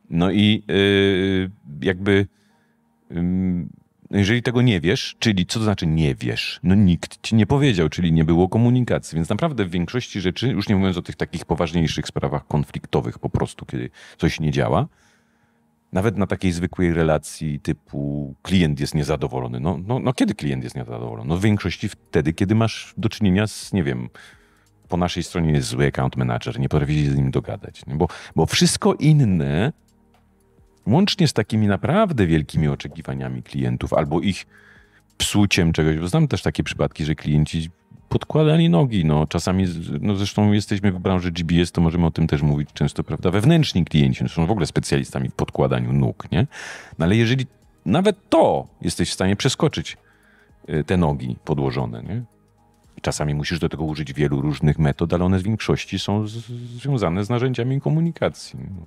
No i y, jakby jeżeli tego nie wiesz, czyli co to znaczy nie wiesz? No nikt ci nie powiedział, czyli nie było komunikacji. Więc naprawdę w większości rzeczy, już nie mówiąc o tych takich poważniejszych sprawach konfliktowych po prostu, kiedy coś nie działa, nawet na takiej zwykłej relacji typu klient jest niezadowolony. No, no, no kiedy klient jest niezadowolony? No w większości wtedy, kiedy masz do czynienia z, nie wiem, po naszej stronie jest zły account manager, nie potrafi się z nim dogadać. Bo, bo wszystko inne Łącznie z takimi naprawdę wielkimi oczekiwaniami klientów albo ich psuciem czegoś, bo znam też takie przypadki, że klienci podkładali nogi. No, czasami, no zresztą jesteśmy w branży GBS, to możemy o tym też mówić często, prawda? Wewnętrzni klienci no, są w ogóle specjalistami w podkładaniu nóg, nie? No, ale jeżeli nawet to jesteś w stanie przeskoczyć, y, te nogi podłożone, nie? Czasami musisz do tego użyć wielu różnych metod, ale one w większości są z, związane z narzędziami komunikacji. No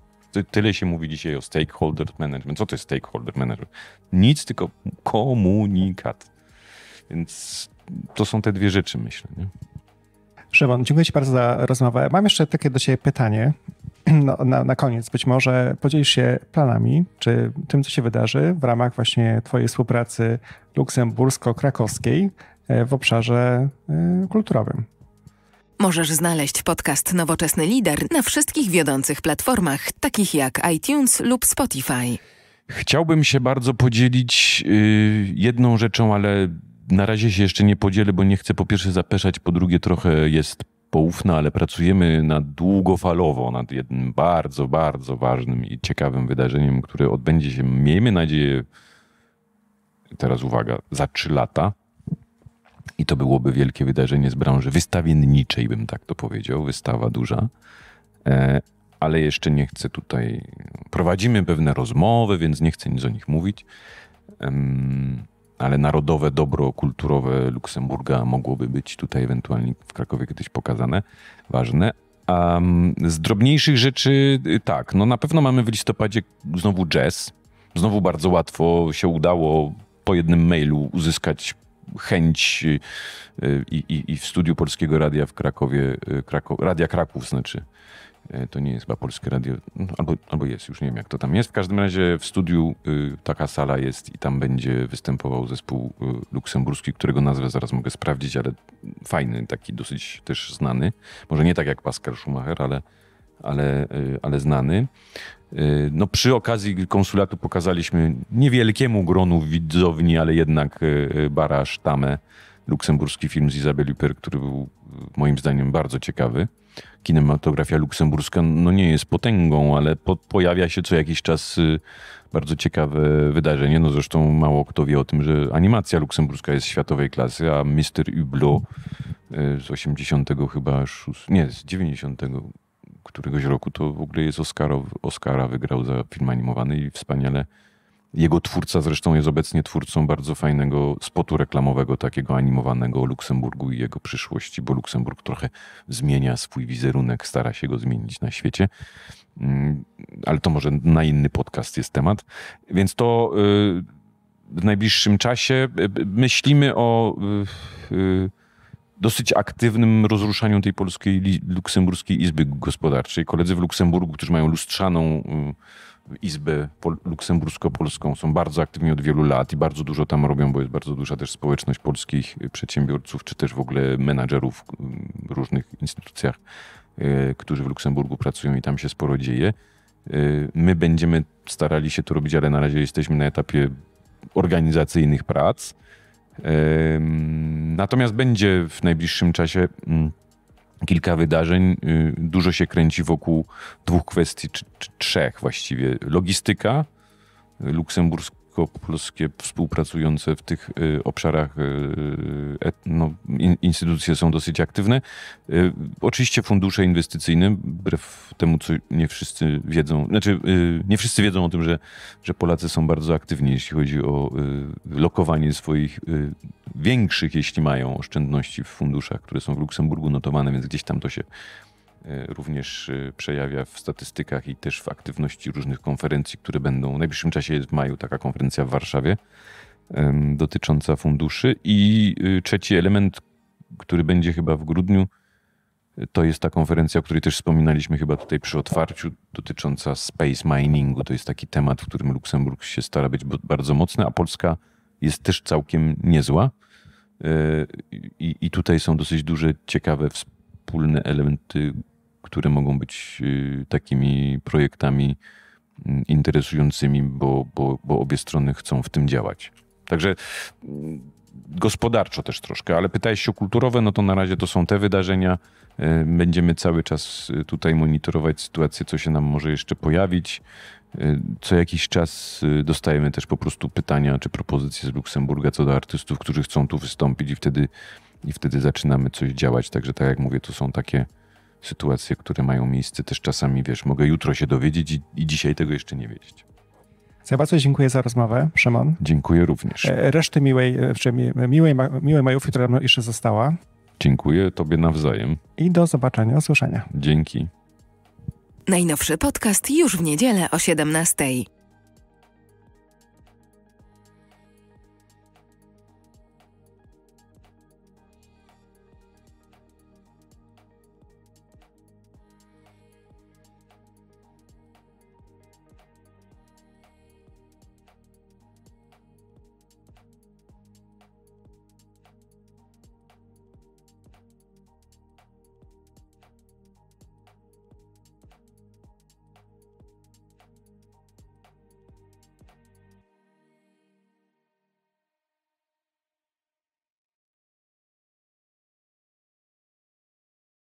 tyle się mówi dzisiaj o stakeholder management. Co to jest stakeholder management? Nic, tylko komunikat. Więc to są te dwie rzeczy, myślę. Nie? Szymon, dziękuję Ci bardzo za rozmowę. Mam jeszcze takie do Ciebie pytanie. No, na, na koniec być może podzielisz się planami, czy tym, co się wydarzy w ramach właśnie Twojej współpracy luksembursko-krakowskiej e, w obszarze e, kulturowym. Możesz znaleźć podcast Nowoczesny Lider na wszystkich wiodących platformach, takich jak iTunes lub Spotify. Chciałbym się bardzo podzielić yy, jedną rzeczą, ale na razie się jeszcze nie podzielę, bo nie chcę po pierwsze zapeszać, po drugie trochę jest poufna, ale pracujemy na długofalowo nad jednym bardzo, bardzo ważnym i ciekawym wydarzeniem, które odbędzie się, miejmy nadzieję, teraz uwaga, za trzy lata. I to byłoby wielkie wydarzenie z branży wystawienniczej, bym tak to powiedział, wystawa duża. E, ale jeszcze nie chcę tutaj. Prowadzimy pewne rozmowy, więc nie chcę nic o nich mówić. Ale narodowe dobro kulturowe Luksemburga mogłoby być tutaj ewentualnie w Krakowie kiedyś pokazane, ważne. A z drobniejszych rzeczy, y, tak, no na pewno mamy w listopadzie znowu jazz. Znowu bardzo łatwo się udało po jednym mailu uzyskać chęć i, y, y, i, i w studiu Polskiego Radia w Krakowie, y, Krako, Radia Kraków znaczy, to nie jest chyba Polskie Radio, no, albo, albo jest, już nie wiem jak to tam jest. W każdym razie w studiu taka sala jest i tam będzie występował zespół luksemburski, którego nazwę zaraz mogę sprawdzić, ale fajny, taki dosyć też znany. Może nie tak jak Pascal Schumacher, ale, ale, ale znany. Y, no, przy okazji konsulatu pokazaliśmy niewielkiemu gronu widzowni, ale jednak y, y, Barasz Tamę, luksemburski film z Izabeli Per, który był moim zdaniem bardzo ciekawy. Kinematografia luksemburska no nie jest potęgą, ale po, pojawia się co jakiś czas bardzo ciekawe wydarzenie. No zresztą mało kto wie o tym, że animacja luksemburska jest światowej klasy, a Mister Hublot z 80 chyba nie, z 90 któregoś roku to w ogóle jest Oscarow, Oscara wygrał za film animowany i wspaniale. Jego twórca zresztą jest obecnie twórcą bardzo fajnego spotu reklamowego, takiego animowanego o Luksemburgu i jego przyszłości, bo Luksemburg trochę zmienia swój wizerunek, stara się go zmienić na świecie. Mm, ale to może na inny podcast jest temat. Więc to y, w najbliższym czasie y, y, myślimy o dosyć aktywnym rozruszaniu tej polskiej luksemburskiej izby gospodarczej. Koledzy w Luksemburgu, którzy mają lustrzaną y, izbę luksembursko-polską, są bardzo aktywni od wielu lat i bardzo dużo tam robią, bo jest bardzo duża też społeczność polskich y, przedsiębiorców, czy też w ogóle menadżerów w y, różnych instytucjach, którzy w Luksemburgu pracują i tam się sporo dzieje. My będziemy starali się to robić, ale na razie jesteśmy na etapie organizacyjnych prac. Natomiast będzie w najbliższym czasie mm, kilka wydarzeń. Y, dużo się kręci wokół dwóch kwestii, czy, czy trzech właściwie. Logistyka, y, Luksemburg, polsko-polskie współpracujące w tych y, obszarach y, y, no, instytucje są dosyć aktywne. Oczywiście fundusze inwestycyjne, wbrew temu, co nie wszyscy wiedzą, znaczy nie wszyscy wiedzą o tym, że, że Polacy są bardzo aktywni, jeśli chodzi o lokowanie swoich większych, jeśli mają oszczędności w funduszach, które są w Luksemburgu notowane, więc gdzieś tam to się E, również e, przejawia w statystykach i też w aktywności różnych konferencji, które będą. W najbliższym czasie jest w maju taka konferencja w Warszawie dotycząca funduszy. I e, trzeci element, który będzie chyba w grudniu, to jest ta konferencja, o której też wspominaliśmy chyba tutaj przy otwarciu, dotycząca space miningu. To jest taki temat, w którym Luksemburg się stara być bardzo mocny, a Polska jest też całkiem niezła. I, i tutaj są dosyć duże, ciekawe wspólne elementy, które mogą być y, takimi projektami mm, interesującymi, bo, bo, bo obie strony chcą w tym działać. Także mm, gospodarczo też troszkę, ale pytałeś się o kulturowe, no to na razie to są te wydarzenia. Y, będziemy cały czas y, tutaj monitorować sytuację, co się nam może jeszcze pojawić. Co jakiś czas dostajemy też po prostu pytania czy propozycje z Luksemburga co do artystów, którzy chcą tu wystąpić i wtedy i wtedy zaczynamy coś działać. Także tak jak mówię, to są takie sytuacje, które mają miejsce też czasami, wiesz, mogę jutro się dowiedzieć i, i dzisiaj tego jeszcze nie wiedzieć. Ja bardzo dziękuję za rozmowę, Szymon. Dziękuję również. E, reszty miłej, czy e, e, miłej, miłej majówki, która już jeszcze została. Dziękuję Tobie nawzajem. I do zobaczenia, usłyszenia. Dzięki. Najnowszy podcast już w niedzielę o 17.